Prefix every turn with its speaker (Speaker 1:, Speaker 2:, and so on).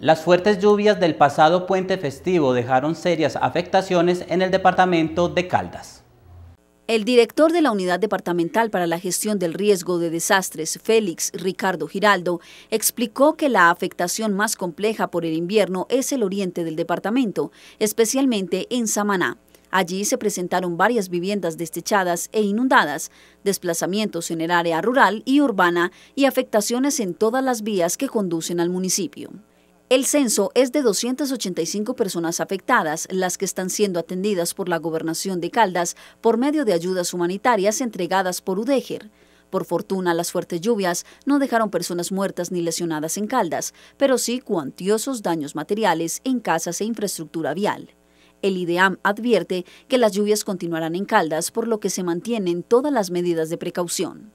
Speaker 1: Las fuertes lluvias del pasado puente festivo dejaron serias afectaciones en el departamento de Caldas.
Speaker 2: El director de la Unidad Departamental para la Gestión del Riesgo de Desastres, Félix Ricardo Giraldo, explicó que la afectación más compleja por el invierno es el oriente del departamento, especialmente en Samaná. Allí se presentaron varias viviendas destechadas e inundadas, desplazamientos en el área rural y urbana y afectaciones en todas las vías que conducen al municipio. El censo es de 285 personas afectadas, las que están siendo atendidas por la gobernación de Caldas por medio de ayudas humanitarias entregadas por UDEGER. Por fortuna, las fuertes lluvias no dejaron personas muertas ni lesionadas en Caldas, pero sí cuantiosos daños materiales en casas e infraestructura vial. El IDEAM advierte que las lluvias continuarán en Caldas, por lo que se mantienen todas las medidas de precaución.